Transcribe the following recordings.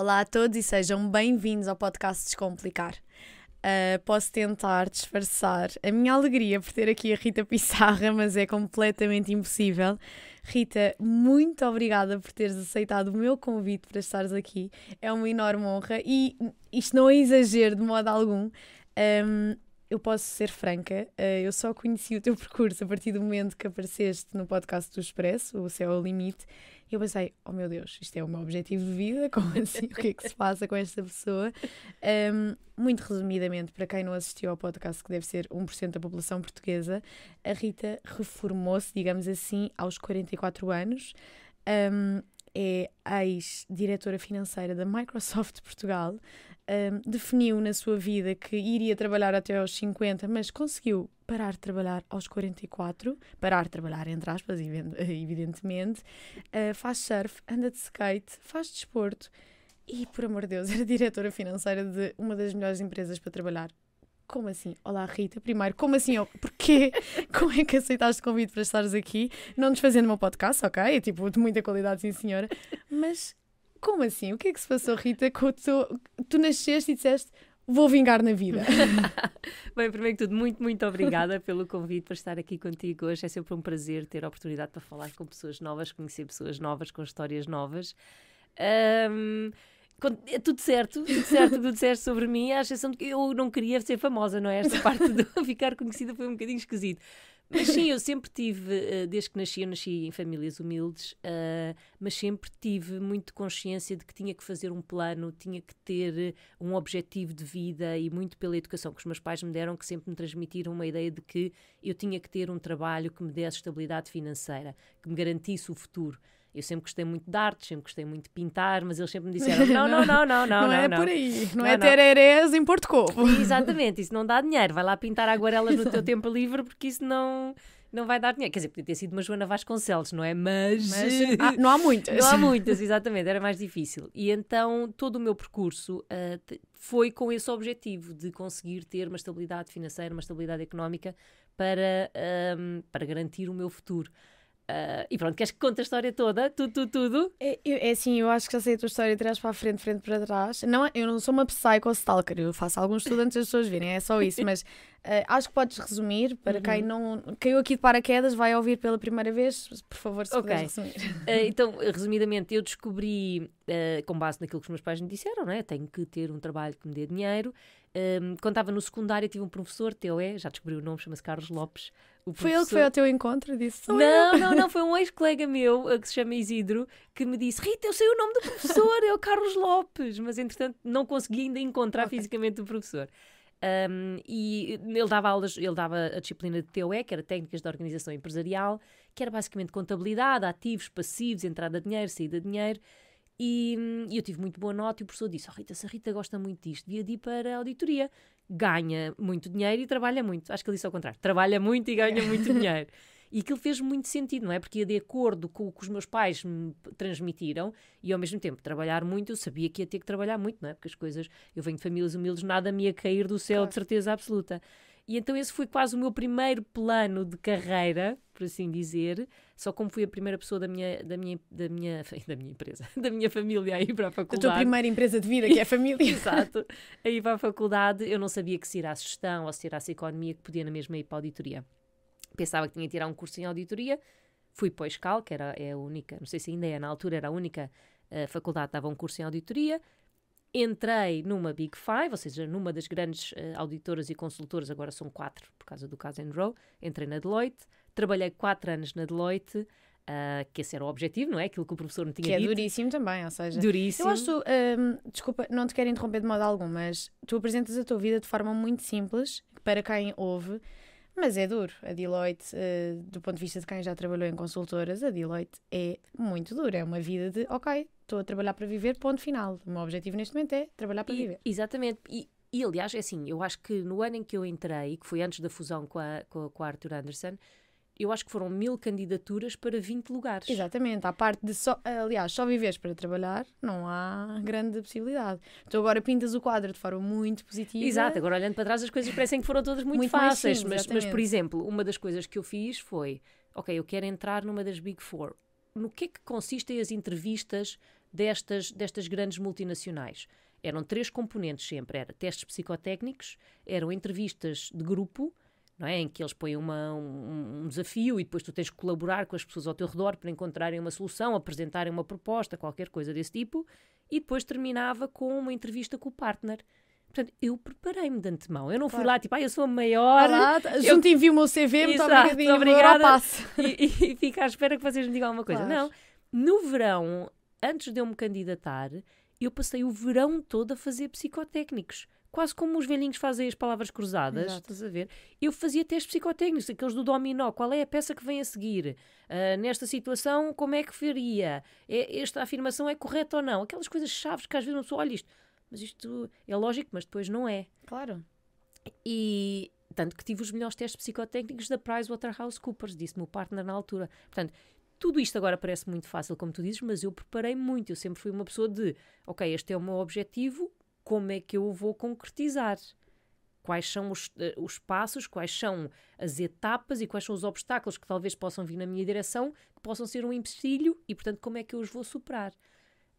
Olá a todos e sejam bem-vindos ao podcast Descomplicar. Uh, posso tentar disfarçar a minha alegria por ter aqui a Rita Pissarra, mas é completamente impossível. Rita, muito obrigada por teres aceitado o meu convite para estares aqui. É uma enorme honra e isto não é exagero de modo algum. Um, ah, eu posso ser franca, eh, eu só conheci o teu percurso a partir do momento que apareceste no podcast do Expresso, o Céu ao Limite, e eu pensei, oh meu Deus, isto é o meu objetivo de vida, como assim, o que é que se passa com esta pessoa? Um, muito resumidamente, para quem não assistiu ao podcast, que deve ser 1% da população portuguesa, a Rita reformou-se, digamos assim, aos 44 anos, um, é ex-diretora financeira da Microsoft Portugal, um, definiu na sua vida que iria trabalhar até aos 50, mas conseguiu parar de trabalhar aos 44, parar de trabalhar entre aspas, evidentemente, uh, faz surf, anda de skate, faz desporto e, por amor de Deus, era diretora financeira de uma das melhores empresas para trabalhar. Como assim? Olá, Rita. Primeiro, como assim? Oh, porquê? Como é que aceitaste o convite para estares aqui? Não nos fazendo uma podcast, ok? É tipo de muita qualidade, sim, senhora. Mas como assim? O que é que se passou, Rita, quando tu, tu nasceste e disseste vou vingar na vida. Bem, primeiro que tudo, muito, muito obrigada pelo convite para estar aqui contigo hoje. É sempre um prazer ter a oportunidade para falar com pessoas novas, conhecer pessoas novas, com histórias novas. Um, é tudo certo, tudo certo que tu disseste sobre mim, à exceção de que eu não queria ser famosa, não é? Esta parte de ficar conhecida foi um bocadinho esquisito. Mas sim, eu sempre tive, eh, desde que nasci, eu nasci em famílias humildes, eh, mas sempre tive muito consciência de que tinha que fazer um plano, tinha que ter eh, um objetivo de vida e muito pela educação que os meus pais me deram, que sempre me transmitiram uma ideia de que eu tinha que ter um trabalho que me desse estabilidade financeira, que me garantisse o futuro. Eu sempre gostei muito de arte, sempre gostei muito de pintar, mas eles sempre me disseram: não, não, não, não, não. Não, não é não. por aí. Não, não é herês em Porto Covo. Exatamente, isso não dá dinheiro. Vai lá pintar aguarelas no teu tempo livre porque isso não não vai dar dinheiro. Quer dizer, podia ter sido uma Joana Vasconcelos, não é? Mas, Mas não há muitas. Não há muitas, exatamente, era mais difícil. E então todo o meu percurso uh, foi com esse objetivo de conseguir ter uma estabilidade financeira, uma estabilidade económica para, um, ah, para garantir o meu futuro. Uh, e pronto, queres que conte a história toda? Tudo, tudo, tudo? É, eu, é assim, eu acho que já sei a tua história de trás para a frente, frente para trás. Não, eu não sou uma psycho stalker, eu faço alguns estudantes as pessoas virem, é só isso, mas uh, acho que podes resumir para uhum. quem não caiu aqui de paraquedas, vai ouvir pela primeira vez, por favor, se okay. puderes resumir. Uh, então, resumidamente, eu descobri, com base naquilo que os meus pais me disseram, né? tenho que ter um trabalho que me dê dinheiro um, quando estava no secundário, tive um professor, teu é, já descobri o nome, chama-se Carlos Lopes. Foi ele que foi ao teu encontro e disse: Não, eu. não, não, foi um ex-colega meu, eh, que se chama Isidro, que me disse: Rita, eu sei o nome do professor, é o Carlos Lopes. Mas entretanto, não consegui ainda encontrar okay. fisicamente o professor. Um, e ele dava aulas, ele dava a disciplina de TOE, é, que era técnicas de organização empresarial, que era basicamente contabilidade, ativos, passivos, entrada de dinheiro, saída de dinheiro. E, e eu tive muito boa nota e o professor disse: oh, Rita, se a Rita gosta muito disto, devia de ir para a auditoria, ganha muito dinheiro e trabalha muito. Acho que ele disse ao contrário: trabalha muito e ganha muito dinheiro. E aquilo fez muito sentido, não é? Porque ia de acordo com o que os meus pais me transmitiram e ao mesmo tempo trabalhar muito, eu sabia que ia ter que trabalhar muito, não é? Porque as coisas, eu venho de famílias humildes, nada me ia cair do céu, claro. de certeza absoluta. E então esse foi quase o meu primeiro plano de carreira, por assim dizer, só como fui a primeira pessoa da minha, da minha, da minha, da minha empresa, da minha família a ir para a faculdade. Da tua primeira empresa de vida, que é a família. Exato. A ir para a faculdade, eu não sabia que se ir à gestão ou se ir à economia, que podia na mesma ir para a auditoria. Pensava que tinha de tirar um curso em auditoria, fui para o Escal, que era é a única, não sei se ainda é, na altura era a única a eh, faculdade dava um curso em auditoria, entrei numa Big Five, ou seja, numa das grandes uh, auditoras e consultoras, agora são quatro por causa do caso Rowe, entrei na Deloitte, trabalhei quatro anos na Deloitte, Uh, que esse era o objetivo, não é? Aquilo que o professor me tinha que é dito. Que é duríssimo também, ou seja... Duríssimo. Eu acho, um, ehm, desculpa, não te quero interromper de modo algum, mas tu apresentas a tua vida de forma muito simples, para quem ouve, mas é duro. A Deloitte, uh, do ponto de vista de quem já trabalhou em consultoras, a Deloitte é muito dura. É uma vida de, ok, estou a trabalhar para viver, ponto final. O meu objetivo neste momento é trabalhar para e, viver. Exatamente. E, e, aliás, é assim, eu acho que no ano em que eu entrei, que foi antes da fusão com a, com, com a Arthur Anderson, eu acho que foram mil candidaturas para 20 lugares. Exatamente, à parte de só, aliás, só viveres para trabalhar, não há grande possibilidade. Tu agora pintas o quadro de forma muito positiva. Exato, agora olhando para trás as coisas parecem que foram todas muito, muito fáceis, sim, mas, mas, por exemplo, uma das coisas que eu fiz foi, ok, eu quero entrar numa das Big Four. No que é que consistem as entrevistas destas, destas grandes multinacionais. Eram três componentes sempre: era testes psicotécnicos, eram entrevistas de grupo, não é? em que eles põem uma, um, um, desafio e depois tu tens que colaborar com as pessoas ao teu redor para encontrarem uma solução, apresentarem uma proposta, qualquer coisa desse tipo, e depois terminava com uma entrevista com o partner. Portanto, eu preparei-me de antemão. Eu não claro. fui lá tipo, ah, eu sou a maior. Junto eu... envio o meu CV, muito obrigadinho, obrigada. E, e, e fico à espera que vocês me digam alguma coisa. Claro. Não, no verão antes de eu me candidatar, eu passei o verão todo a fazer psicotécnicos. Quase como os velhinhos fazem as palavras cruzadas, Exato. estás a ver? Eu fazia testes psicotécnicos, aqueles do dominó. Qual é a peça que vem a seguir? Uh, nesta situação, como é que faria? É, esta afirmação é correta ou não? Aquelas coisas chaves que às vezes uma pessoa olha isto. Mas isto é lógico, mas depois não é. Claro. E tanto que tive os melhores testes psicotécnicos da PricewaterhouseCoopers, disse-me o partner na altura. Portanto, tudo isto agora parece muito fácil, como tu dizes, mas eu preparei muito. Eu sempre fui uma pessoa de, ok, este é o meu objetivo, como é que eu o vou concretizar? Quais são os, eh, os passos, quais são as etapas e quais são os obstáculos que talvez possam vir na minha direção, que possam ser um empecilho e, portanto, como é que eu os vou superar?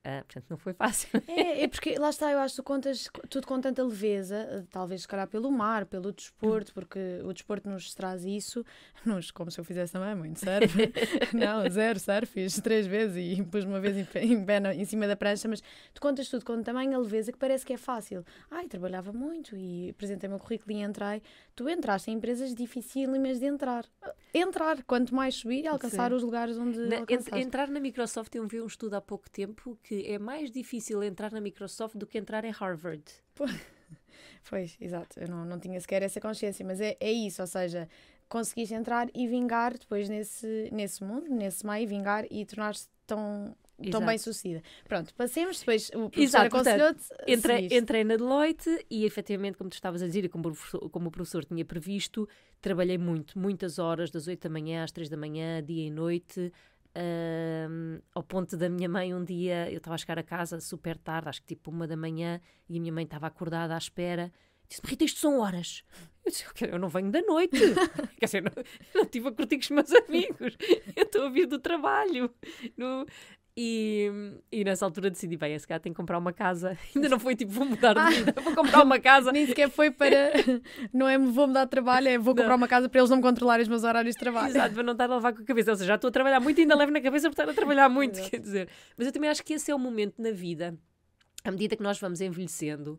Uh, portanto, não foi fácil. É, é, porque lá está, eu acho que contas tudo com tanta leveza, eh, talvez se calhar pelo mar, pelo desporto, porque o desporto nos traz isso, nos, como se eu fizesse também muito surf, não, zero surf, fiz três vezes e pus uma vez em, em, em, em cima da prancha, mas tu contas tudo com também a leveza que parece que é fácil. Ai, trabalhava muito e apresentei meu currículo e entrei. Tu entraste em empresas dificílimas de entrar. Entrar, quanto mais subir e alcançar Sim. os lugares onde. Na, entrar na Microsoft, eu vi um estudo há pouco tempo que que é mais difícil entrar na Microsoft do que entrar em Harvard. Pois, exato. Eu não, não tinha sequer essa consciência, mas é, é isso, ou seja, conseguiste entrar e vingar depois nesse, nesse mundo, nesse meio, vingar e tornar-se tão tão bem sucedida. Pronto, passemos depois. O professor aconselhou-te. Entrei, entrei na Deloitte e, efetivamente, como tu estavas a dizer e como o, professor, como o professor tinha previsto, trabalhei muito, muitas horas, das 8 da manhã às 3 da manhã, dia e noite, Uh, ao ponto da minha mãe um dia eu estava a chegar a casa super tarde, acho que tipo uma da manhã, e a minha mãe estava acordada à espera. Disse-me, Rita, isto são horas. Eu disse, eu não venho da noite. Quer dizer, não, não estive a curtir com os meus amigos. Eu estou a vir do trabalho. No, e, e nessa altura decidi, bem, esse gato tem que comprar uma casa. Ainda não foi tipo, vou mudar de ah, vida, vou comprar uma casa. Nem sequer foi para, não é vou mudar de trabalho, é vou comprar não. uma casa para eles não me controlarem os meus horários de trabalho. Exato, para não estar a levar com a cabeça. Ou seja, já estou a trabalhar muito e ainda levo na cabeça por estar a trabalhar muito, Exato. quer dizer. Mas eu também acho que esse é o momento na vida, à medida que nós vamos envelhecendo,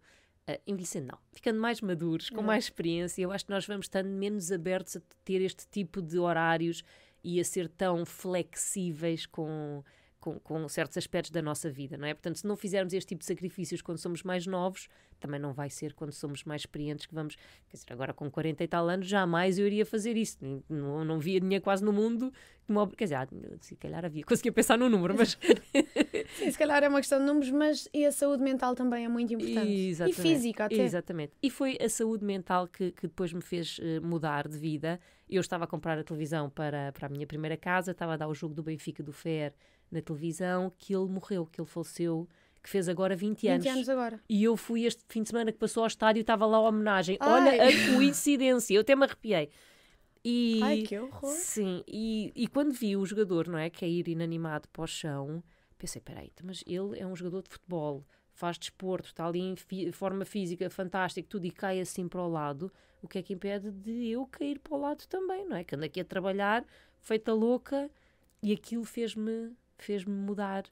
uh, envelhecendo não, ficando mais maduros, com uhum. mais experiência, eu acho que nós vamos estando menos abertos a ter este tipo de horários e a ser tão flexíveis com com, com, certos aspectos da nossa vida, não é? Portanto, se não fizermos este tipo de sacrifícios quando somos mais novos, também não vai ser quando somos mais experientes que vamos. Quer dizer, agora com 40 e tal anos, jamais eu iria fazer isso. Não, não via dinheiro quase no mundo que me Quer dizer, ah, se calhar havia, conseguia pensar no número, mas. Sim, se calhar é uma questão de números, mas e a saúde mental também é muito importante. Exatamente. E física até. Exatamente. E foi a saúde mental que, que depois me fez eh, mudar de vida. Eu estava a comprar a televisão para, para a minha primeira casa, estava a dar o jogo do Benfica do Fer na televisão que ele morreu, que ele faleceu, que fez agora 20 anos. 20 anos agora. E eu fui este fim de semana que passou ao estádio, e estava lá a homenagem. Ai. Olha a coincidência, eu até me arrepiei. E, Ai, que horror! Sim, e, e quando vi o jogador, não é, cair é inanimado para o chão, pensei, peraí, então, mas ele é um jogador de futebol, faz desporto, está ali em fi, forma física fantástica, tudo, e cai assim para o lado, o que é que impede de eu cair para o lado também, não é? Que ando aqui a trabalhar, feita louca, e aquilo fez-me fez-me mudar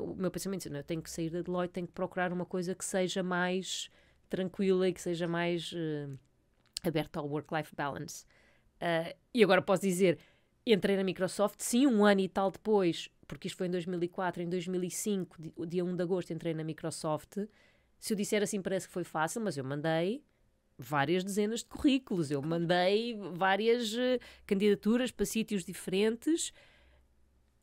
uh, o meu pensamento. eu tenho que sair da Deloitte, tenho que procurar uma coisa que seja mais tranquila e que seja mais uh, aberta ao work-life balance. Uh, e agora posso dizer, entrei na Microsoft, sim, um ano e tal depois, porque isto foi em 2004, em 2005, o dia 1 de agosto entrei na Microsoft. Se eu disser assim, parece que foi fácil, mas eu mandei várias dezenas de currículos, eu mandei várias candidaturas para sítios diferentes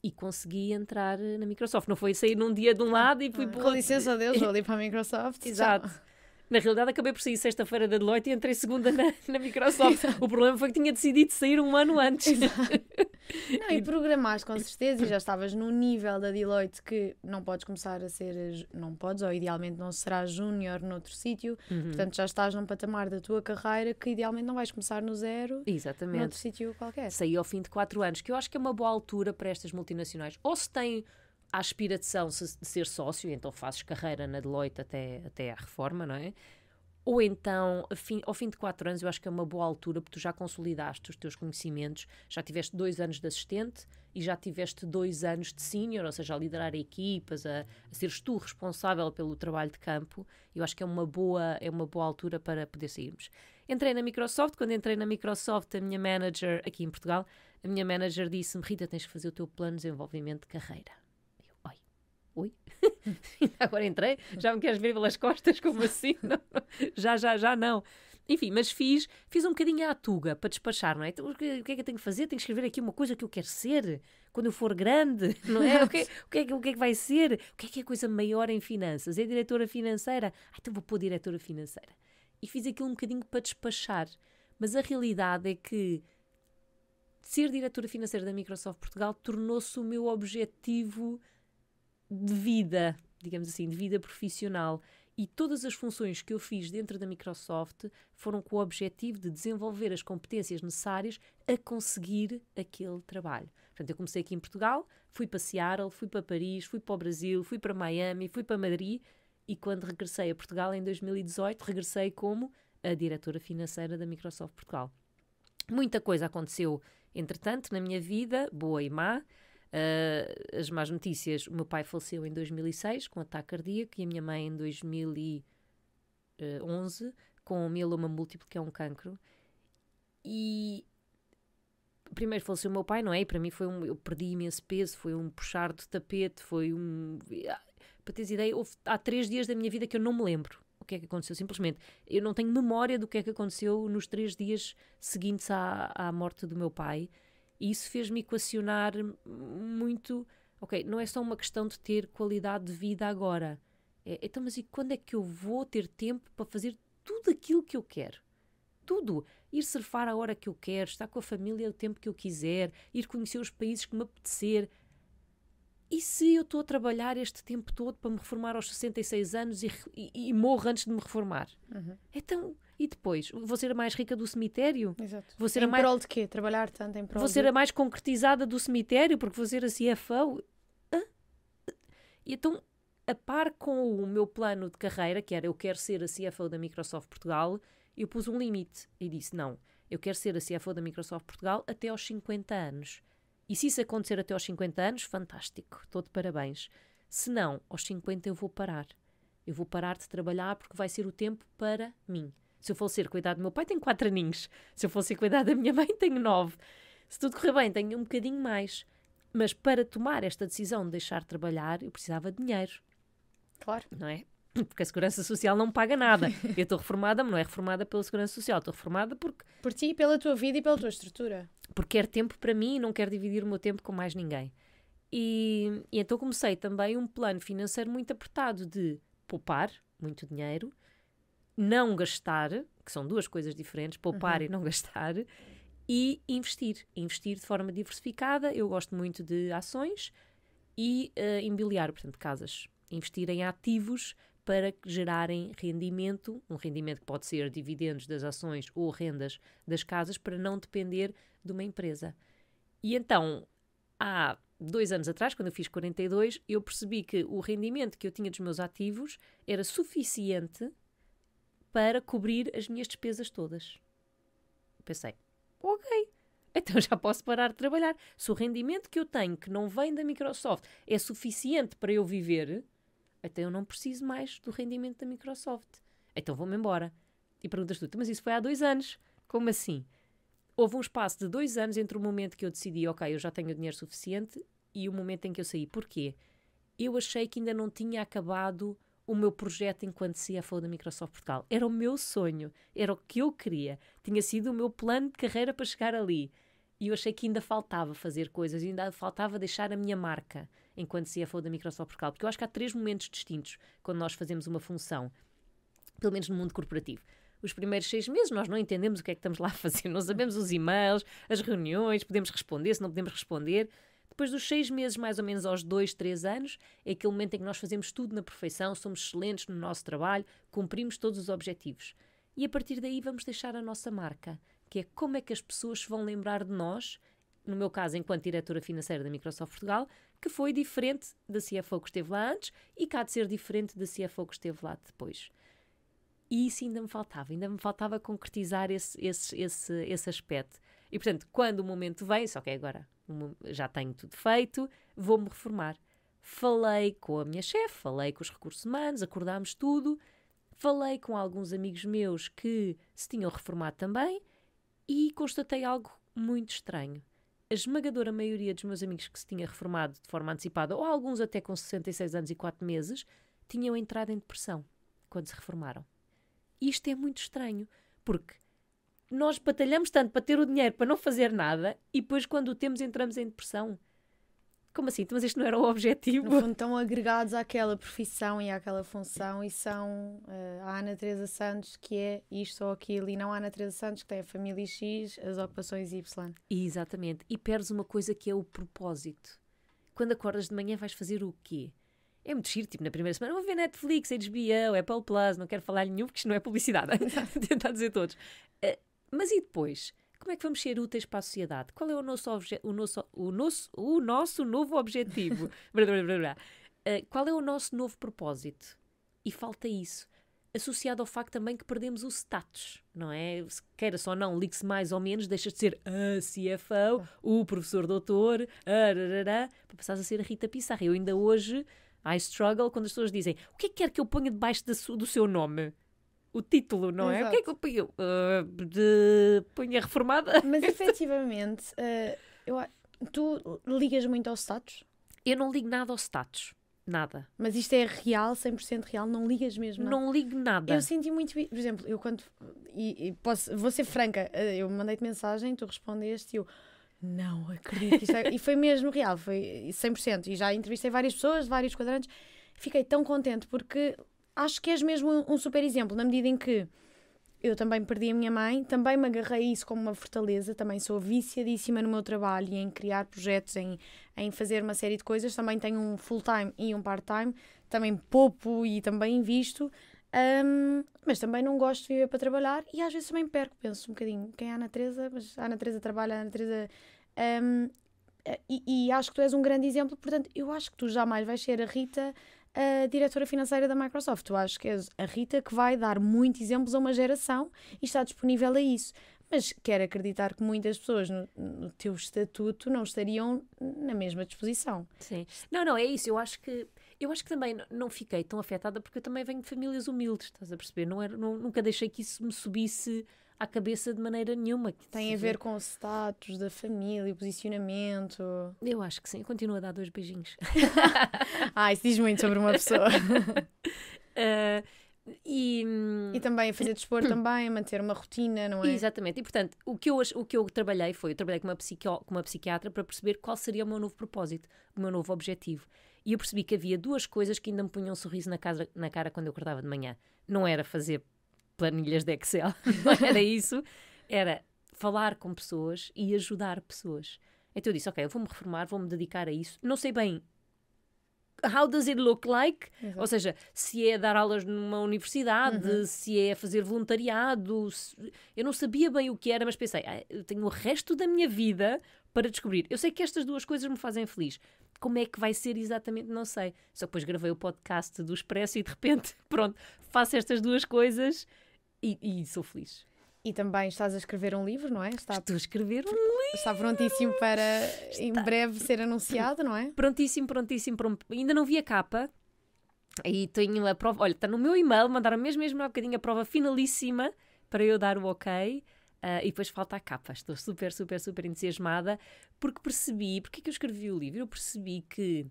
e consegui entrar eh, na Microsoft. Não foi sair num dia de um lado e fui ah, outro. Com licença, Deus, vou ali para a Microsoft. Exato. Tchau. Na realidade, acabei por sair sexta-feira da Deloitte e entrei segunda na, na Microsoft. O problema foi que tinha decidido sair um ano antes. Não, e programaste com certeza e já estavas num nível da Deloitte que não podes começar a ser, não podes, ou idealmente não serás júnior noutro sítio, uhum. portanto já estás num patamar da tua carreira que idealmente não vais começar no zero Exatamente. noutro sítio qualquer. Saí ao fim de quatro anos, que eu acho que é uma boa altura para estas multinacionais. Ou se têm à aspiração de ser sócio, então fazes carreira na Deloitte até, até à reforma, não é? Ou então, fim, ao fim de quatro anos, eu acho que é uma boa altura, porque tu já consolidaste os teus conhecimentos, já tiveste dois anos de assistente e já tiveste dois anos de senior, ou seja, a liderar equipas, a, a seres tu responsável pelo trabalho de campo. Eu acho que é uma boa, é uma boa altura para poder sairmos. Entrei na Microsoft, quando entrei na Microsoft, a minha manager aqui em Portugal, a minha manager disse-me: Rita, tens que fazer o teu plano de desenvolvimento de carreira. Oi? Agora entrei? Já me queres ver pelas costas? Como assim? Não, já, já, já não. Enfim, mas fiz, fiz um bocadinho à tuga para despachar, não é? Então, o que é que eu tenho que fazer? Tenho que escrever aqui uma coisa que eu quero ser quando eu for grande, não é? O que, o que, é, que, o que é que vai ser? O que é que é coisa maior em finanças? É diretora financeira? Ah, então vou pôr diretora financeira. E fiz aquilo um bocadinho para despachar. Mas a realidade é que ser diretora financeira da Microsoft Portugal tornou-se o meu objetivo de vida, digamos assim, de vida profissional. E todas as funções que eu fiz dentro da Microsoft foram com o objetivo de desenvolver as competências necessárias a conseguir aquele trabalho. Portanto, eu comecei aqui em Portugal, fui para Seattle, fui para Paris, fui para o Brasil, fui para Miami, fui para Madrid e quando regressei a Portugal em 2018, regressei como a diretora financeira da Microsoft Portugal. Muita coisa aconteceu, entretanto, na minha vida, boa e má. Uh, as más notícias: o meu pai faleceu em 2006 com ataque cardíaco e a minha mãe em 2011 com mieloma múltiplo, que é um cancro. E primeiro faleceu o meu pai, não é? E para mim foi um. Eu perdi imenso peso, foi um puxar de tapete, foi um. Ah, para teres ideia, houve, há três dias da minha vida que eu não me lembro o que é que aconteceu. Simplesmente, eu não tenho memória do que é que aconteceu nos três dias seguintes à, à morte do meu pai. E isso fez-me equacionar muito. Ok, não é só uma questão de ter qualidade de vida agora. É, então, mas e quando é que eu vou ter tempo para fazer tudo aquilo que eu quero? Tudo. Ir surfar a hora que eu quero, estar com a família o tempo que eu quiser, ir conhecer os países que me apetecer, e se eu estou a trabalhar este tempo todo para me reformar aos 66 anos e, e, e morro antes de me reformar? Uhum. Então, e depois? Vou ser a mais rica do cemitério? Exato. Vou ser em a mais... prol de quê? Trabalhar tanto em prol Vou de... ser a mais concretizada do cemitério porque vou ser a CFO? Hã? E então, a par com o meu plano de carreira, que era eu quero ser a CFO da Microsoft Portugal, eu pus um limite e disse, não, eu quero ser a CFO da Microsoft Portugal até aos 50 anos e se isso acontecer até aos 50 anos, fantástico, estou de parabéns. Se não, aos 50 eu vou parar. Eu vou parar de trabalhar porque vai ser o tempo para mim. Se eu falecer com a idade do meu pai, tenho 4 aninhos. Se eu falecer com a idade da minha mãe, tenho 9. Se tudo correr bem, tenho um bocadinho mais. Mas para tomar esta decisão de deixar de trabalhar, eu precisava de dinheiro. Claro. Não é? Porque a Segurança Social não paga nada. Eu estou reformada, mas não é reformada pela Segurança Social. Estou reformada porque. Por ti, pela tua vida e pela tua estrutura porque quer tempo para mim e não quer dividir o meu tempo com mais ninguém. E, e então comecei também um plano financeiro muito apertado de poupar muito dinheiro, não gastar, que são duas coisas diferentes, poupar uhum. e não gastar, e investir. Investir de forma diversificada. Eu gosto muito de ações e uh, imobiliário, portanto, casas. Investir em ativos para gerarem rendimento, um rendimento que pode ser dividendos das ações ou rendas das casas, para não depender de uma empresa. E então, há dois anos atrás, quando eu fiz 42, eu percebi que o rendimento que eu tinha dos meus ativos era suficiente para cobrir as minhas despesas todas. Pensei, ok, então já posso parar de trabalhar. Se o rendimento que eu tenho, que não vem da Microsoft, é suficiente para eu viver, então eu não preciso mais do rendimento da Microsoft. Então vou-me embora. E perguntas tu, tá, mas isso foi há dois anos. Como assim? Houve um espaço de dois anos entre o momento que eu decidi, ok, eu já tenho dinheiro suficiente, e o momento em que eu saí. Porquê? Eu achei que ainda não tinha acabado o meu projeto enquanto CFO da Microsoft Portugal. Era o meu sonho, era o que eu queria, tinha sido o meu plano de carreira para chegar ali. E eu achei que ainda faltava fazer coisas, ainda faltava deixar a minha marca enquanto CFO da Microsoft Portugal, Porque eu acho que há três momentos distintos quando nós fazemos uma função, pelo menos no mundo corporativo os primeiros seis meses nós não entendemos o que é que estamos lá a fazer, não sabemos os e-mails, as reuniões, podemos responder, se não podemos responder. Depois dos seis meses, mais ou menos aos dois, três anos, é aquele momento em que nós fazemos tudo na perfeição, somos excelentes no nosso trabalho, cumprimos todos os objetivos. E a partir daí vamos deixar a nossa marca, que é como é que as pessoas se vão lembrar de nós, no meu caso, enquanto diretora financeira da Microsoft Portugal, que foi diferente da CFO é que esteve lá antes e cá de ser diferente da CFO é que esteve lá depois. E isso ainda me faltava, ainda me faltava concretizar esse, esse, esse, esse aspecto. E portanto, quando o momento vem, só que é agora já tenho tudo feito, vou-me reformar. Falei com a minha chefe, falei com os recursos humanos, acordámos tudo, falei com alguns amigos meus que se tinham reformado também e constatei algo muito estranho a esmagadora maioria dos meus amigos que se tinha reformado de forma antecipada, ou alguns até com 66 anos e 4 meses, tinham entrado em depressão quando se reformaram. E isto é muito estranho, porque nós batalhamos tanto para ter o dinheiro para não fazer nada e depois, quando o temos, entramos em depressão como assim? Mas este não era o objetivo. No fundo, estão agregados àquela profissão e àquela função e são uh, a Ana Teresa Santos, que é isto ou aquilo, e não a Ana Teresa Santos, que tem a família X, as ocupações Y. Exatamente. E perdes uma coisa que é o propósito. Quando acordas de manhã, vais fazer o quê? É muito giro, tipo, na primeira semana, vou ver Netflix, HBO, Apple Plus, não quero falar nenhum, porque isto não é publicidade. Tentar dizer todos. Uh, mas e depois? Como é que vamos ser úteis para a sociedade? Qual é o nosso, o nosso, o nosso, o nosso novo objetivo? uh, qual é o nosso novo propósito? E falta isso associado ao facto também que perdemos o status, não é? Se queira só não, ligue-se mais ou menos, deixa de ser a ah, CFO, o professor doutor, ah, para passares a ser a Rita Pissarra. Eu ainda hoje, I struggle quando as pessoas dizem o que é que quer que eu ponha debaixo do seu nome? o título, não Exato. é? O que é que eu ponho? Uh, ah, de punha reformada? Mas efetivamente, uh, eu, tu ligas muito ao status? Eu não ligo nada ao status. Nada. Mas isto é real, 100% real, não ligas mesmo? Nada. Não ligo nada. Eu senti muito, por exemplo, eu quando. E, e posso, vou ser franca, ah, eu mandei-te mensagem, tu respondeste e eu. Não acredito que isto é... E foi mesmo real, foi 100%. E já entrevistei várias pessoas, vários quadrantes. Fiquei tão contente porque acho que és mesmo um super exemplo, na medida em que eu também perdi a minha mãe, também me agarrei a isso como uma fortaleza, também sou viciadíssima no meu trabalho e em criar projetos, em, em fazer uma série de coisas. Também tenho um full-time e um part-time, também poupo e também invisto, um, mas também não gosto de viver para trabalhar e às vezes também perco, penso um bocadinho. Quem é a Ana Teresa? Mas a Ana Teresa trabalha, a Ana Teresa. Um, eh, e, e acho que tu és um grande exemplo, portanto, eu acho que tu jamais vais ser a Rita a diretora financeira da Microsoft. Eu acho que é a Rita que vai dar muitos exemplos a uma geração e está disponível a isso. Mas quero acreditar que muitas pessoas no, no teu estatuto não estariam na mesma disposição. Sim. Não, não, é isso. Eu acho que eu acho que também não fiquei tão afetada porque eu também venho de famílias humildes, estás a perceber? Não era, não, nunca deixei que isso me subisse à cabeça de maneira nenhuma. Tem a ver com o status da família, posicionamento. Eu acho que sim. Continua a dar dois beijinhos. ah, isso diz muito sobre uma pessoa. uh, e, hum, e também a fazer dispor também, manter uma rotina, não é? Exatamente. E portanto, o que eu, o que eu trabalhei foi, eu trabalhei com uma, com uma psiquiatra para perceber qual seria o meu novo propósito, o meu novo objetivo. E eu percebi que havia duas coisas que ainda me punham um sorriso na cara, na cara quando eu acordava de manhã. Não era fazer planilhas de Excel, era isso. Era falar com pessoas e ajudar pessoas. Então eu disse, ok, eu vou-me reformar, vou-me dedicar a isso. Não sei bem how does it look like? Exato. Ou seja, se é dar aulas numa universidade, uhum. se é fazer voluntariado. Se... Eu não sabia bem o que era, mas pensei, ah, eu tenho o resto da minha vida para descobrir. Eu sei que estas duas coisas me fazem feliz. Como é que vai ser exatamente? Não sei. Só depois gravei o podcast do Expresso e de repente, pronto, faço estas duas coisas e, e sou feliz. E também estás a escrever um livro, não é? Está... Estou a escrever um livro! Está prontíssimo para Está... em breve ser anunciado, não é? Prontíssimo, prontíssimo. Ainda não vi a capa. E tenho a prova. Olha, está no meu e-mail, mandaram mesmo, mesmo há bocadinho a prova finalíssima para eu dar o ok. Uh, e depois falta a capa. Estou super, super, super entusiasmada porque percebi. Porque é que eu escrevi o livro? Eu percebi que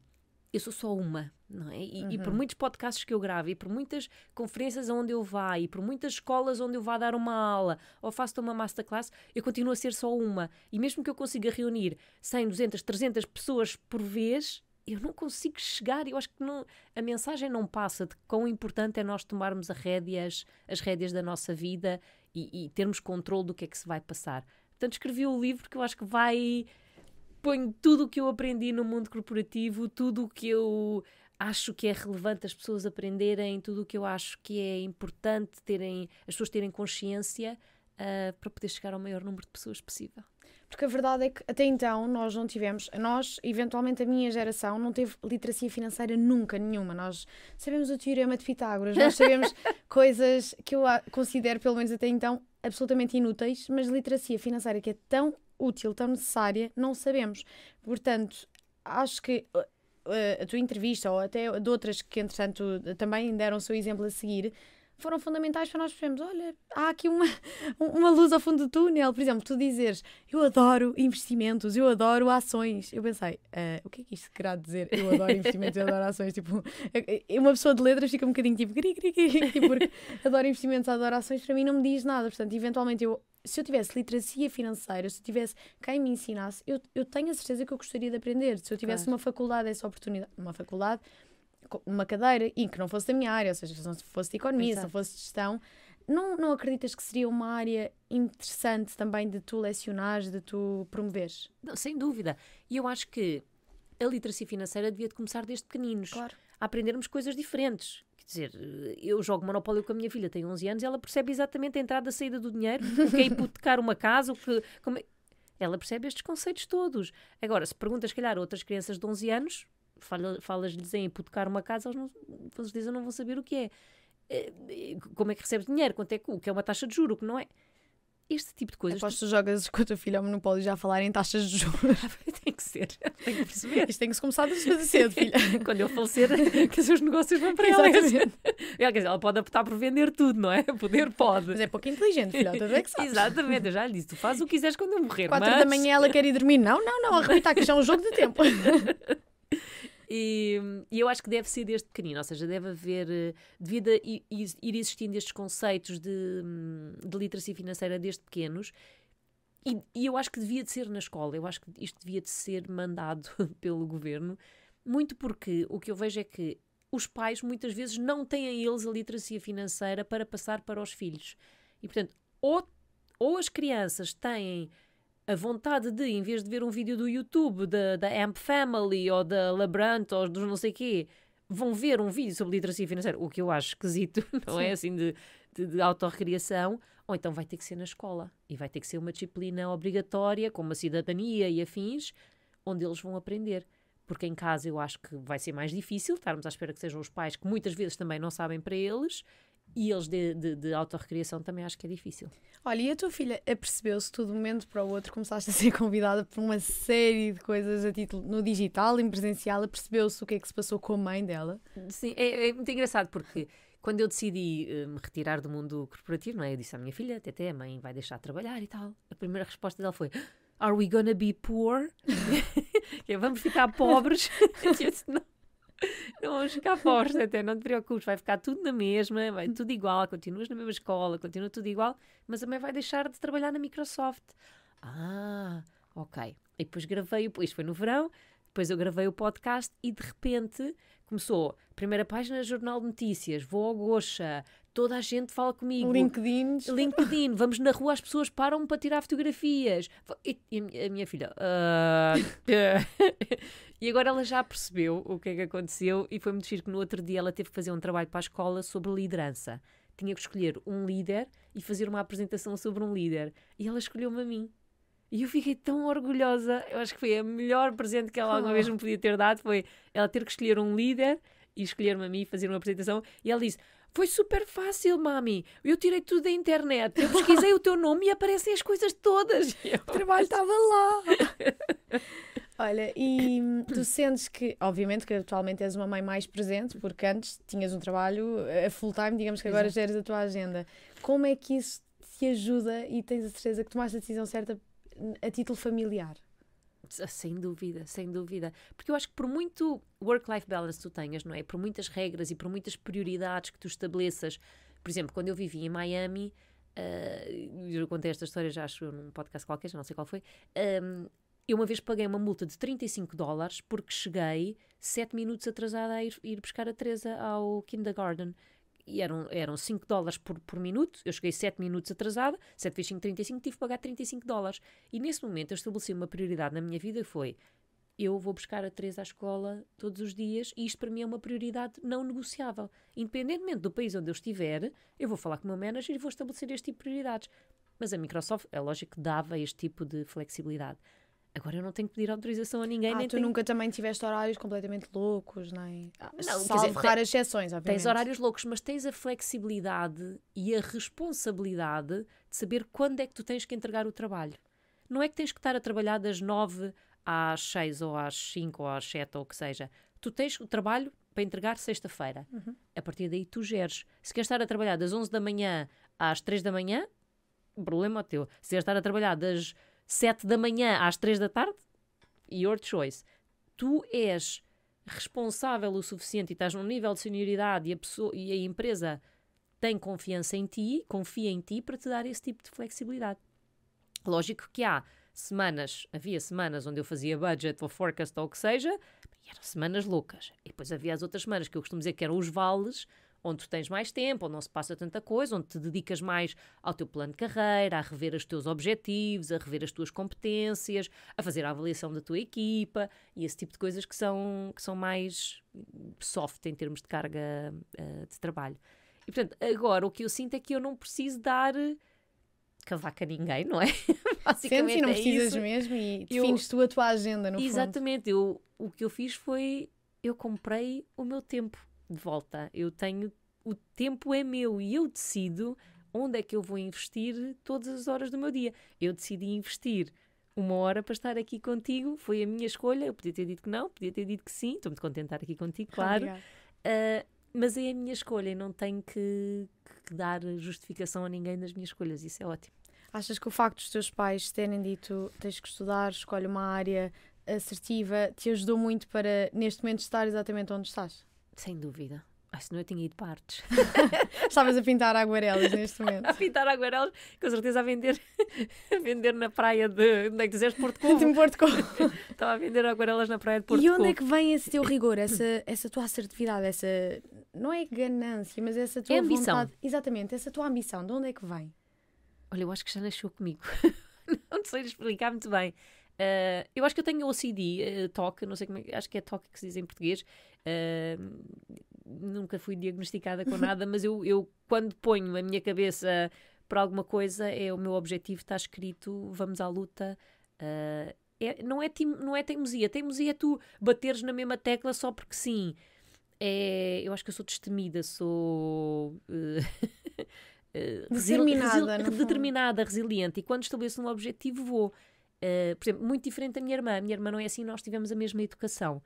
eu sou só uma não é? E, uhum. e, por uhum. muitos podcasts que eu gravo, e por muitas conferências aonde eu vá, e por muitas escolas onde eu vá dar uma aula, ou faço uma masterclass, eu continuo a ser só uma. E mesmo que eu consiga reunir 100, 200, 300 pessoas por vez, eu não consigo chegar. Eu acho que não, a mensagem não passa de quão importante é nós tomarmos as rédeas, as rédeas da nossa vida e, e termos controle do que é que se vai passar. Portanto, escrevi o livro que eu acho que vai... Ponho tudo o que eu aprendi no mundo corporativo, tudo o que eu acho que é relevante as pessoas aprenderem tudo o que eu acho que é importante terem, as pessoas terem consciência uh, para poder chegar ao maior número de pessoas possível. Porque a verdade é que até então nós não tivemos, nós, eventualmente a minha geração, não teve literacia financeira nunca nenhuma. Nós sabemos o teorema de Pitágoras, nós sabemos coisas que eu considero, pelo menos até então, absolutamente inúteis, mas literacia financeira que é tão útil, tão necessária, não sabemos. Portanto, acho que eh, a tua entrevista ou até de outras que, entretanto, também deram o seu exemplo a seguir, foram fundamentais para nós percebermos: olha, há aqui uma, uma luz ao fundo do túnel. Por exemplo, tu dizes: eu adoro investimentos, eu adoro ações. Eu pensei: uh, o que é que isto querá dizer? Eu adoro investimentos, eu adoro ações. Tipo, é, é, uma pessoa de letras fica um bocadinho tipo, gri, gri, gri, tipo, porque adoro investimentos, adoro ações, para mim não me diz nada. Portanto, eventualmente eu se eu tivesse literacia financeira, se eu tivesse quem me ensinasse, eu, eu tenho a certeza que eu gostaria de aprender. Se eu tivesse claro. uma faculdade, essa oportunidade, uma faculdade, uma cadeira e que não fosse da minha área, ou seja, se não fosse de economia, Exato. se não fosse de gestão, não, não acreditas que seria uma área interessante também de tu lecionares, de tu promoveres? Não, sem dúvida. E eu acho que a literacia financeira devia de começar desde pequeninos. Claro. A aprendermos coisas diferentes. Quer dizer, eu jogo Monopólio com a minha filha, tem 11 anos, e ela percebe exatamente a entrada e a saída do dinheiro, o que é hipotecar uma casa, o que... Como... É, ela percebe estes conceitos todos. Agora, se perguntas, se calhar, a outras crianças de 11 anos, falas-lhes em hipotecar uma casa, eles, não, com certeza não vão saber o que é. Eh, eh, como é que recebes dinheiro? Quanto é que, o que é uma taxa de juro? que não é? Este tipo de coisas. Após tu jogas com o teu filho ao monopólio já falar em taxas de juros. Ah, tem que ser. Tem que perceber. Isto tem que se começar a fazer cedo, filha. Quando eu falecer, que os seus negócios vão para ela. Ela, quer dizer, ela pode optar por vender tudo, não é? Poder pode. Mas é pouco inteligente, filha. É que sabes. Exatamente, eu já lhe disse. Tu fazes o que quiseres quando eu morrer. Quatro mas... da manhã ela quer ir dormir. Não, não, não. A repita aqui já é um jogo de tempo. E, e, eu acho que deve ser desde pequenino, ou seja, deve haver, eh, devido a ir existindo estes conceitos de, hum, de literacia financeira desde pequenos, e, e, eu acho que devia de ser na escola, eu acho que isto devia de ser mandado pelo governo, muito porque o que eu vejo é que os pais muitas vezes não têm eles a literacia financeira para passar para os filhos. E portanto, ou, ou as crianças têm a vontade de, em vez de ver um vídeo do YouTube da, da Amp Family ou da Labrant ou dos não sei quê, vão ver um vídeo sobre literacia financeira, o que eu acho esquisito, não é? Sim. é assim de, de, de autorrecriação, ou então vai ter que ser na escola e vai ter que ser uma disciplina obrigatória, como a cidadania e afins, onde eles vão aprender. Porque em casa eu acho que vai ser mais difícil, estarmos à espera que sejam os pais, que muitas vezes também não sabem para eles, e eles de, de, de autorrecriação também acho que é difícil. Olha, e a tua filha apercebeu-se tu de um momento para o outro começaste a ser convidada por uma série de coisas a título no digital, em presencial, apercebeu-se o que é que se passou com a mãe dela? Sim, é, é muito engraçado porque quando eu decidi eh, me retirar do mundo corporativo, não é? Eu disse à minha filha, até a mãe vai deixar de trabalhar e tal. A primeira resposta dela foi: Are we gonna be poor? É, vamos ficar pobres? eu disse, não Não vamos ficar fortes até, não te preocupes, vai ficar tudo na mesma, vai tudo igual, continuas na mesma escola, continua tudo igual, mas também vai deixar de trabalhar na Microsoft. Ah, ok. E depois gravei, isto foi no verão, depois eu gravei o podcast e de repente começou. Primeira página, Jornal de Notícias, vou ao Goxa, toda a gente fala comigo. LinkedIn. LinkedIn. Vamos na rua, as pessoas param para tirar fotografias. E, a minha filha. Uh... e agora ela já percebeu o que é que aconteceu e foi-me dizer que no outro dia ela teve que fazer um trabalho para a escola sobre liderança. Tinha que escolher um líder e fazer uma apresentação sobre um líder. E ela escolheu-me a mim. E eu fiquei tão orgulhosa. Eu acho que foi o melhor presente que ela alguma oh. vez me podia ter dado. Foi ela ter que escolher um líder e escolher-me a mim e fazer uma apresentação. E ela disse: foi super fácil, mami. Eu tirei tudo da internet. Eu pesquisei o teu nome e aparecem as coisas todas. O trabalho estava lá. Olha, e hum, tu sentes que, obviamente, que atualmente és uma mãe mais presente, porque antes tinhas um trabalho a eh, full time, digamos que agora Exato. geres a tua agenda. Como é que isso te ajuda e tens a certeza que tomaste a decisão certa hum, a título familiar? Ah, sem dúvida, sem dúvida. Porque eu acho que por muito work-life balance tu tenhas, não é? Por muitas regras e por muitas prioridades que tu estabeleças. Por exemplo, quando eu vivi em Miami, uh, eu contei esta história já acho num podcast qualquer, já não sei qual foi. Um, eu uma vez paguei uma multa de 35 dólares porque cheguei 7 minutos atrasada a ir, ir buscar a Teresa ao kindergarten e eram, eram 5 dólares por, por minuto, eu cheguei 7 minutos atrasada, 7 vezes 5, 35, tive que pagar 35 dólares. E nesse momento eu estabeleci uma prioridade na minha vida, foi eu vou buscar a Teresa à escola todos os dias e isto para mim é uma prioridade não negociável. Independentemente do país onde eu estiver, eu vou falar com o meu manager e vou estabelecer este tipo de prioridades. Mas a Microsoft, é lógico, dava este tipo de flexibilidade. Agora eu não tenho que pedir autorização a ninguém. Ah, nem tu tenho... nunca também tiveste horários completamente loucos, nem. Ah, não, salvo dizer, raras exceções, obviamente. Tens horários loucos, mas tens a flexibilidade e a responsabilidade de saber quando é que tu tens que entregar o trabalho. Não é que tens que estar a trabalhar das nove às seis ou às cinco ou às sete ou o que seja. Tu tens o trabalho para entregar sexta-feira. Uhum. A partir daí tu geres. Se queres estar a trabalhar das onze da manhã às três da manhã, problema teu. Se queres estar a trabalhar das 7 da manhã às 3 da tarde, your choice. Tu és responsável o suficiente e estás num nível de senioridade e a, pessoa, e a empresa tem confiança em ti, confia em ti para te dar esse tipo de flexibilidade. Lógico que há semanas, havia semanas onde eu fazia budget ou forecast ou o que seja, e eram semanas loucas. E depois havia as outras semanas que eu costumo dizer que eram os vales, onde tu tens mais tempo, onde não se passa tanta coisa, onde te dedicas mais ao teu plano de carreira, a rever os teus objetivos, a rever as tuas competências, a fazer a avaliação da tua equipa e esse tipo de coisas que são, que são mais soft em termos de carga uh, de trabalho. E portanto, agora o que eu sinto é que eu não preciso dar eh, cavaca ninguém, não é? Basicamente Sentes e não é precisas isso. mesmo e defines eu, tu a tua agenda, no Exatamente, fundo. eu, o que eu fiz foi, eu comprei o meu tempo de volta. Eu tenho. O tempo é meu e eu decido onde é que eu vou investir todas as horas do meu dia. Eu decidi investir uma hora para estar aqui contigo, foi a minha escolha. Eu podia ter dito que não, podia ter dito que sim, estou-me contente de estar aqui contigo, claro. Uh, mas é a minha escolha e não tenho que, que dar justificação a ninguém das minhas escolhas, isso é ótimo. Achas que o facto dos teus pais terem dito tens que estudar, escolhe uma área assertiva, te ajudou muito para neste momento estar exatamente onde estás? Sem dúvida. Ai, senão eu tinha ido para artes. Estavas a pintar aguarelas neste momento. a pintar aguarelas, com certeza a vender, a vender na praia de. Onde é que dizes? Porto Covo. de Porto Covo. Estava a vender aguarelas na praia de Porto E onde é Covo. é que vem esse teu rigor, essa, essa tua assertividade, essa. Não é ganância, mas essa tua é ambição. Vontade, exatamente, essa tua ambição, de onde é que vem? Olha, eu acho que já nasceu comigo. não sei explicar muito bem. Uh, eu acho que eu tenho OCD, uh, ah, TOC, não sei como é, acho que é TOC que se diz em português. Uh, nunca fui diagnosticada com nada, mas eu, eu quando ponho a minha cabeça para alguma coisa, é o meu objetivo, está escrito, vamos à luta. Uh, é, não, é tim, não é teimosia. Teimosia é tu bateres na mesma tecla só porque sim. É, eu acho que eu sou destemida, sou. determinada, determinada, resiliente. E quando estabeleço um objetivo, vou. Eh, por exemplo, muito diferente da minha irmã. A minha irmã não é assim, nós tivemos a mesma educação.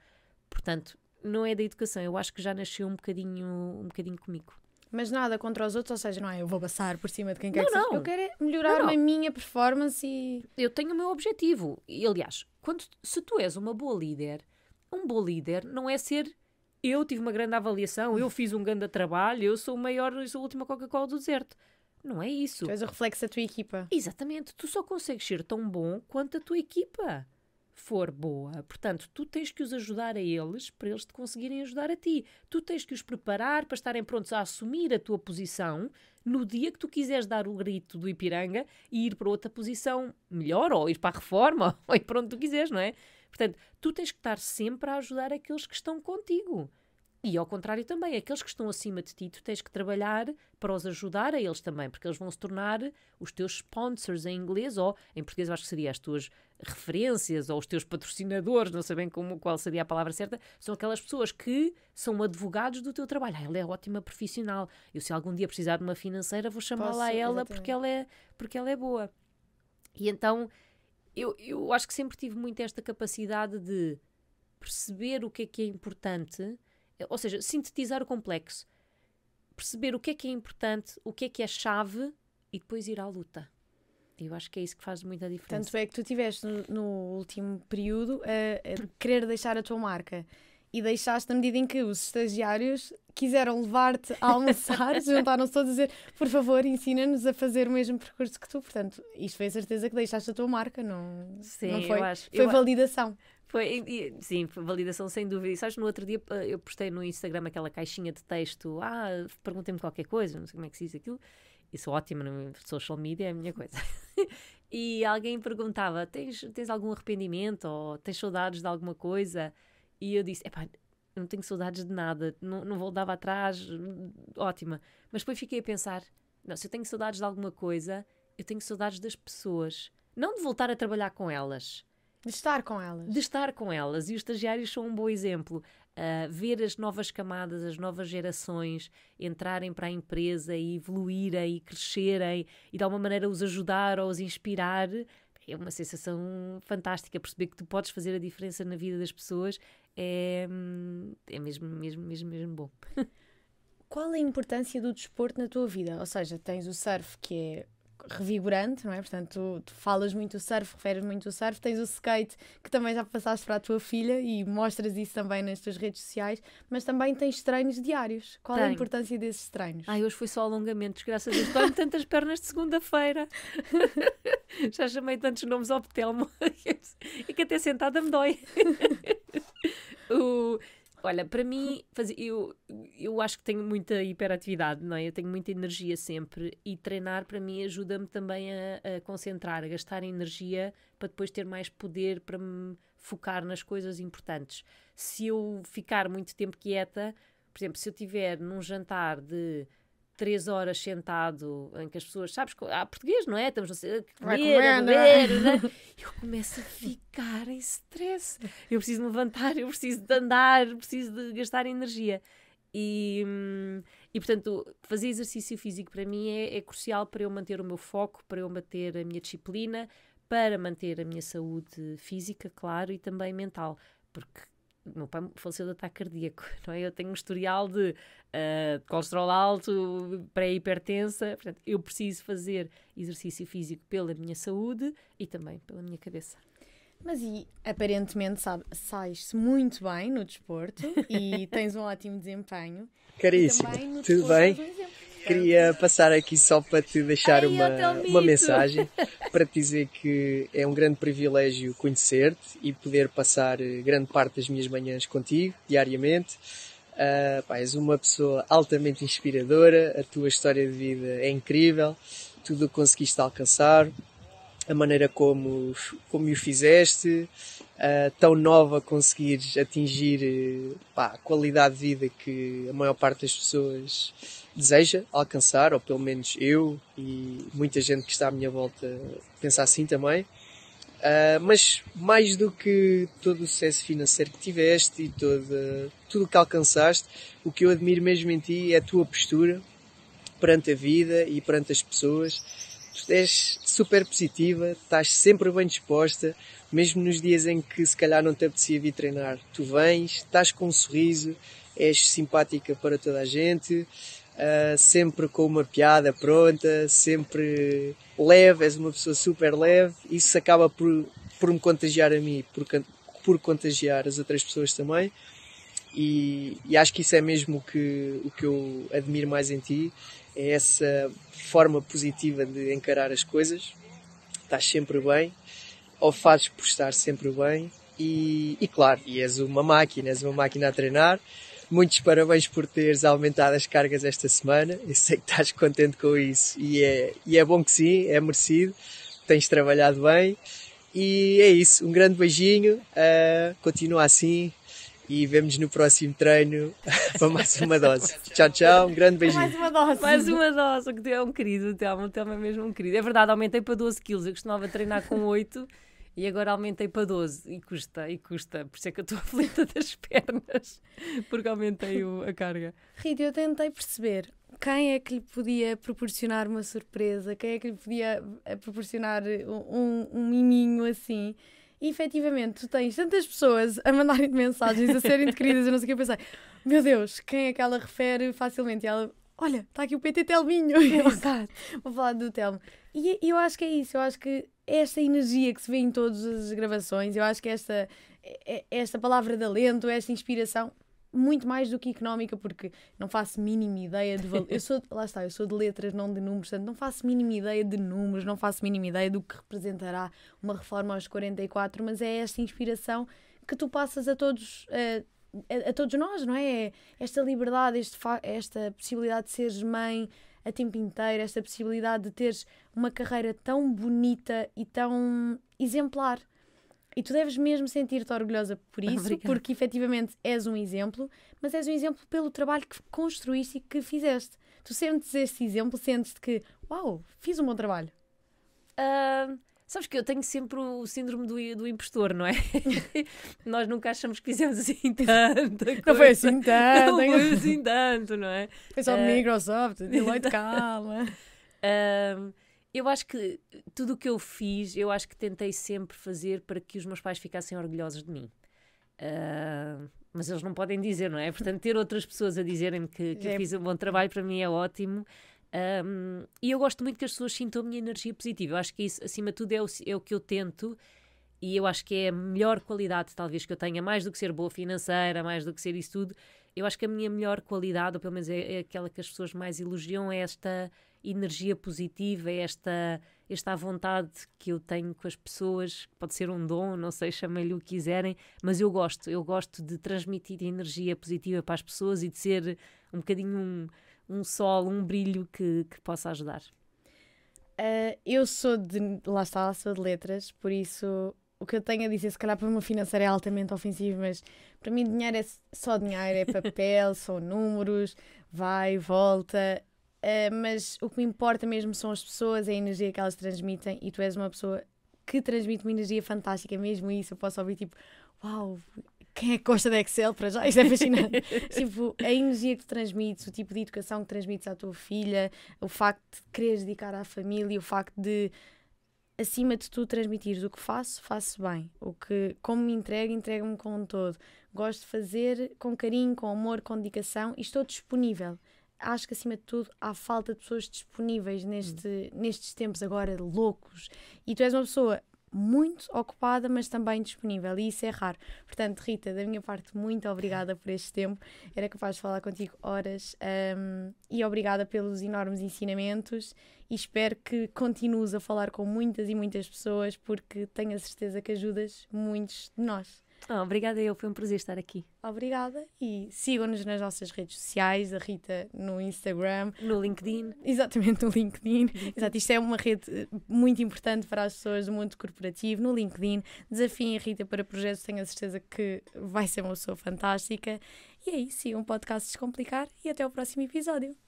Portanto, não é da educação. Eu acho que já nasceu um bocadinho, um bocadinho comigo. Mas nada contra os outros, ou seja, não é eu vou passar por cima de quem quer não, que seja. Não. Eu quero é melhorar não, não. a minha performance e. Eu tenho o meu objetivo. E, aliás, quando, se tu és uma boa líder, um bom líder não é ser eu tive uma grande avaliação, eu fiz um grande trabalho, eu sou o maior, eu sou a última Coca-Cola do deserto. Não é isso. Tu és o reflexo da tua equipa. Exatamente. Tu só consegues ser tão bom quanto a tua equipa for boa. Portanto, tu tens que os ajudar a eles para eles te conseguirem ajudar a ti. Tu tens que os preparar para estarem prontos a assumir a tua posição no dia que tu quiseres dar o grito do Ipiranga e ir para outra posição melhor, ou ir para a reforma, ou ir para onde tu quiseres, não é? Portanto, tu tens que estar sempre a ajudar aqueles que estão contigo. E ao contrário também, aqueles que estão acima de ti, tu tens que trabalhar para os ajudar a eles também, porque eles vão se tornar os teus sponsors em inglês, ou em português acho que seria as tuas referências, ou os teus patrocinadores, não sabem como, qual seria a palavra certa, são aquelas pessoas que são advogados do teu trabalho. Ah, ela é ótima profissional. Eu se algum dia precisar de uma financeira, vou chamá-la ela porque ela, é, porque ela é boa. E então, eu, eu acho que sempre tive muito esta capacidade de perceber o que é que é importante ou seja, sintetizar o complexo. Perceber o que é que é importante, o que é que é chave e depois ir à luta. Eu acho que é isso que faz muita diferença. Tanto é que tu tiveste no, no último período a, a querer deixar a tua marca e deixaste na medida em que os estagiários quiseram levar-te a almoçar, juntaram-se todos a dizer, por favor, ensina-nos a fazer o mesmo percurso que tu. Portanto, isto foi a certeza que deixaste a tua marca, não, Sim, não foi? Eu acho, foi eu validação. Foi, sim, validação sem dúvida. E sabes, no outro dia eh, eu postei no Instagram aquela caixinha de texto, ah, perguntem-me qualquer coisa, não sei como é que se diz aquilo. Isso é ótimo, no social media é a minha coisa. e alguém perguntava, tens, tens algum arrependimento ou tens saudades de alguma coisa? E eu disse, epá, não tenho saudades de nada, não, não voltava atrás, ótima. Mas depois fiquei a pensar, não, se eu tenho saudades de alguma coisa, eu tenho saudades das pessoas. Não de voltar a trabalhar com elas, de estar com elas. De estar com elas. E os estagiários são um bom exemplo. Uh, ver as novas camadas, as novas gerações entrarem para a empresa e evoluírem e crescerem e de alguma maneira os ajudar ou os inspirar é uma sensação fantástica perceber que tu podes fazer a diferença na vida das pessoas é, hum, é mesmo, mesmo, mesmo, mesmo bom. Qual é a importância do desporto na tua vida? Ou seja, tens o surf que é revigorante, não é? Portanto, tu, falas muito o surf, referes muito o surf, tens o skate que também já passaste para a tua filha e mostras isso também nas tuas redes sociais, mas também tens treinos diários. Qual Tenho. é a importância desses treinos? Ai, hoje foi só alongamentos, graças a Deus. Tenho tantas pernas de segunda-feira. já chamei tantos nomes ao Petelmo. e que até sentada me dói. o Olha, para mim, eu, eu acho que tenho muita hiperatividade, não é? Eu tenho muita energia sempre e treinar para mim ajuda-me também a, a, concentrar, a gastar energia para depois ter mais poder para me focar nas coisas importantes. Se eu ficar muito tempo quieta, por exemplo, se eu tiver num jantar de três horas sentado em que as pessoas, sabes, há português, não é? Estamos a comer, a é? beber, né? eu começo a ficar em stress. Eu preciso me levantar, eu preciso de andar, preciso de gastar energia. E, hum, e portanto, fazer exercício físico para mim é, é crucial para eu manter o meu foco, para eu manter a minha disciplina, para manter a minha saúde física, claro, e também mental. Porque meu pai faleceu de ataque cardíaco, não é? Eu tenho um historial de uh, colesterol alto, pré-hipertensa, portanto, eu preciso fazer exercício físico pela minha saúde e também pela minha cabeça. Mas e aparentemente sais-se muito bem no desporto e tens um ótimo desempenho. Caríssimo, tudo bem? queria passar aqui só para te deixar Ai, uma, é uma mensagem para te dizer que é um grande privilégio conhecer-te e poder passar eh, grande parte das minhas manhãs contigo diariamente. Uh, pá, és uma pessoa altamente inspiradora, a tua história de vida é incrível, tudo o que conseguiste alcançar, a maneira como, como o fizeste, uh, tão nova conseguires atingir eh, pá, a qualidade de vida que a maior parte das pessoas deseja alcançar, ou pelo menos eu e muita gente que está à minha volta pensa assim também. Uh, mas mais do que todo o sucesso financeiro que tiveste e todo, tudo o que alcançaste, o que eu admiro mesmo em ti é a tua postura perante a vida e perante as pessoas és super positiva, estás sempre bem disposta, mesmo nos dias em que se calhar não te apetecia vir treinar, tu vens, estás com um sorriso, és simpática para toda a gente, uh, sempre com uma piada pronta, sempre leve, és uma pessoa super leve, isso acaba por, por me contagiar a mim, por, por contagiar as outras pessoas também. E, e acho que isso é mesmo o que, o que eu admiro mais em ti é essa forma positiva de encarar as coisas. Estás sempre bem, ou fazes por estar sempre bem, e, e claro, e és uma máquina, és uma máquina a treinar. Muitos parabéns por teres aumentado as cargas esta semana. Eu sei que estás contente com isso e é, e é bom que sim, é merecido. Tens trabalhado bem e é isso. Um grande beijinho. Uh, continua assim e vemos no próximo treino para mais uma dose. tchau, tchau, um grande beijinho. Mais uma dose. Mais uma dose, que é um querido, o Telmo, o Telmo é mesmo um querido. É verdade, aumentei para 12 quilos, eu costumava treinar com 8 e agora aumentei para 12 e custa, e custa, por isso é que eu estou aflita das pernas, porque aumentei o, a carga. Rita, eu tentei perceber quem é que lhe podia proporcionar uma surpresa, quem é que lhe podia eh, proporcionar eh, um, um miminho assim e efetivamente, tu tens tantas pessoas a mandarem-te mensagens, a serem-te queridas, eu não sei o que, eu pensei, meu Deus, quem é que ela refere facilmente? E ela, olha, está aqui o PT Telminho. É Vou falar do Telmo. E é, eu acho que é isso, eu acho que esta energia que se vê em todas as gravações, eu acho que esta, é, esta palavra de alento, esta inspiração, muito mais do que económica, porque não faço mínima ideia de valor. Eu sou, lá está, eu sou de letras, não de números, portanto, não faço mínima ideia de números, não faço mínima ideia do que representará uma reforma aos 44, mas é esta inspiração que tu passas a todos. Uh, a, a, todos nós, não é? é esta liberdade, esta possibilidade de seres mãe a tempo inteiro, esta possibilidade de teres uma carreira tão bonita e tão exemplar. E tu deves mesmo sentir-te orgulhosa por isso, Obrigada. porque efetivamente és um exemplo, mas és um exemplo pelo trabalho que construíste e que fizeste. Tu sentes este exemplo, sentes que, uau, fiz um bom trabalho. Uh, sabes que eu tenho sempre o síndrome do, do impostor, não é? Nós nunca achamos que fizemos assim tanto. Não foi assim tanto. Não foi assim tanto, não é? Foi só uh, Microsoft, Deloitte calma. Uh, eu acho que eh, tudo o que eu fiz, eu acho que tentei sempre fazer para que os meus pais ficassem orgulhosos de mim. Uh, mas eles não podem dizer, não é? Portanto, ter outras pessoas a dizerem-me que, que é. eu fiz um bom trabalho para mim é ótimo. Um, e eu gosto muito que as pessoas sintam a minha energia positiva. Eu acho que isso, acima de tudo, é o, é o que eu tento e eu acho que é a melhor qualidade, talvez, que eu tenha, mais do que ser boa financeira, mais do que ser isso tudo. Eu acho que a minha melhor qualidade, ou pelo menos é, é aquela que as pessoas mais elogiam, é esta energia positiva, é esta, esta vontade que eu tenho com as pessoas, pode ser um dom, não sei, chamem-lhe o que quiserem, mas eu gosto, eu gosto de transmitir energia positiva para as pessoas e de ser um bocadinho um, um sol, um brilho que, que possa ajudar. Uh, eu sou de. Lá está, sou de letras, por isso o que eu tenho a dizer, se calhar para uma financeira é altamente ofensivo, mas para mim dinheiro é só dinheiro, é papel, são números, vai, volta. Eh, mas o que me importa mesmo são as pessoas, é a energia que elas transmitem, e tu és uma pessoa que transmite uma energia fantástica, é mesmo isso. Eu posso ouvir tipo, uau, quem é que gosta da Excel para já? Isto é fascinante. tipo, a energia que tu transmites, o tipo de educação que transmites à tua filha, o facto de quereres dedicar à família, o facto de, acima de tudo, transmitir o que faço, faço bem. O que, como me entrego, entrego-me com um todo. Gosto de fazer com carinho, com amor, com dedicação e estou disponível acho que acima de tudo há falta de pessoas disponíveis neste, hum. nestes tempos agora loucos. E tu és uma pessoa muito ocupada, mas também disponível, e isso é raro. Portanto, Rita, da minha parte, muito obrigada por este tempo. Era capaz de falar contigo horas um, e obrigada pelos enormes ensinamentos. E espero que continues a falar com muitas e muitas pessoas, porque tenho a certeza que ajudas muitos de nós. Oh, obrigada eu, foi um prazer estar aqui. Obrigada e sigam-nos nas nossas redes sociais, a Rita no Instagram. No LinkedIn. Exatamente, no LinkedIn. Exato, isto é uma rede eh, muito importante para as pessoas do mundo corporativo, no LinkedIn. Desafiem a Rita para projetos, tenho a certeza que vai ser uma pessoa fantástica. E aí, sigam o podcast Descomplicar e até o próximo episódio.